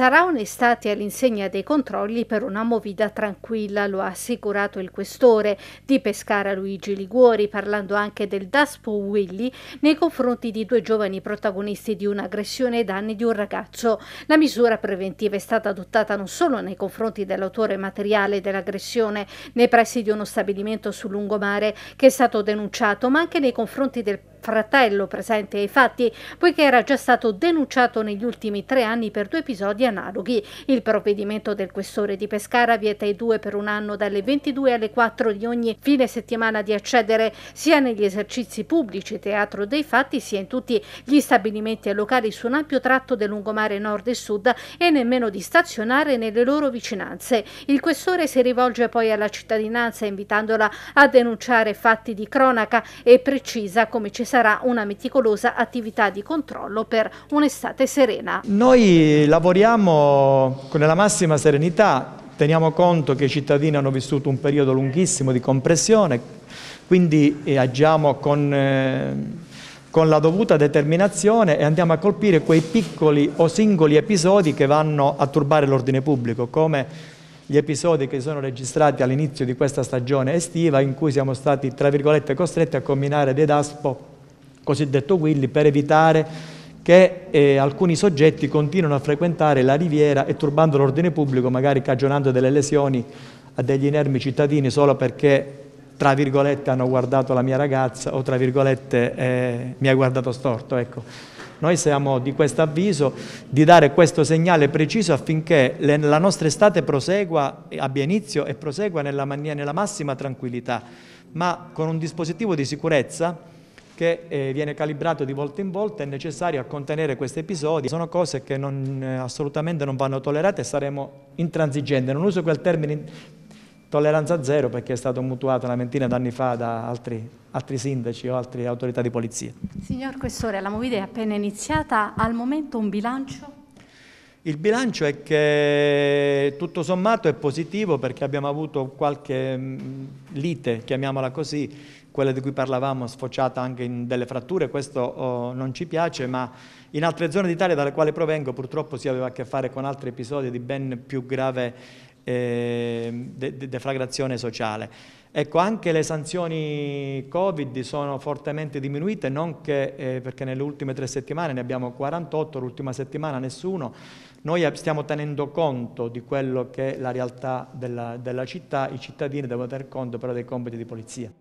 Sarà un'estate all'insegna dei controlli per una movida tranquilla, lo ha assicurato il questore di Pescara Luigi Liguori, parlando anche del Daspo Willy nei confronti di due giovani protagonisti di un'aggressione ai danni di un ragazzo. La misura preventiva è stata adottata non solo nei confronti dell'autore materiale dell'aggressione nei pressi di uno stabilimento sul lungomare che è stato denunciato, ma anche nei confronti del fratello presente ai fatti, poiché era già stato denunciato negli ultimi tre anni per due episodi analoghi. Il provvedimento del questore di Pescara vieta i due per un anno dalle 22 alle 4 di ogni fine settimana di accedere sia negli esercizi pubblici teatro dei fatti sia in tutti gli stabilimenti e locali su un ampio tratto del lungomare nord e sud e nemmeno di stazionare nelle loro vicinanze. Il questore si rivolge poi alla cittadinanza invitandola a denunciare fatti di cronaca e precisa come ci sarà una meticolosa attività di controllo per un'estate serena. Noi lavoriamo con la massima serenità, teniamo conto che i cittadini hanno vissuto un periodo lunghissimo di compressione, quindi eh, agiamo con... Eh, con la dovuta determinazione e andiamo a colpire quei piccoli o singoli episodi che vanno a turbare l'ordine pubblico, come gli episodi che sono registrati all'inizio di questa stagione estiva in cui siamo stati, tra virgolette, costretti a combinare dei DASPO cosiddetto Willy, per evitare che eh, alcuni soggetti continuino a frequentare la riviera e turbando l'ordine pubblico, magari cagionando delle lesioni a degli inermi cittadini solo perché, tra virgolette, hanno guardato la mia ragazza o, tra virgolette, eh, mi ha guardato storto. Ecco. Noi siamo di questo avviso di dare questo segnale preciso affinché le, la nostra estate prosegua, abbia inizio e prosegua nella, nella massima tranquillità, ma con un dispositivo di sicurezza che eh, viene calibrato di volta in volta, è necessario a contenere questi episodi. Sono cose che non, eh, assolutamente non vanno tollerate e saremo intransigenti. Non uso quel termine tolleranza zero perché è stato mutuato una ventina d'anni fa da altri, altri, sindaci o altre autorità di polizia. Signor Questore, la Movide è appena iniziata, al momento un bilancio? Il bilancio è che tutto sommato è positivo perché abbiamo avuto qualche mm, lite, chiamiamola così, quella di cui parlavamo, sfociata anche in delle fratture, questo oh, non ci piace, ma in altre zone d'Italia dalle quali provengo purtroppo si aveva a che fare con altri episodi di ben più grave eh, deflagrazione sociale. Ecco, anche le sanzioni Covid sono fortemente diminuite, non che, eh, perché nelle ultime tre settimane ne abbiamo 48, l'ultima settimana nessuno. Noi stiamo tenendo conto di quello che è la realtà della, della città, i cittadini devono tener conto però dei compiti di polizia.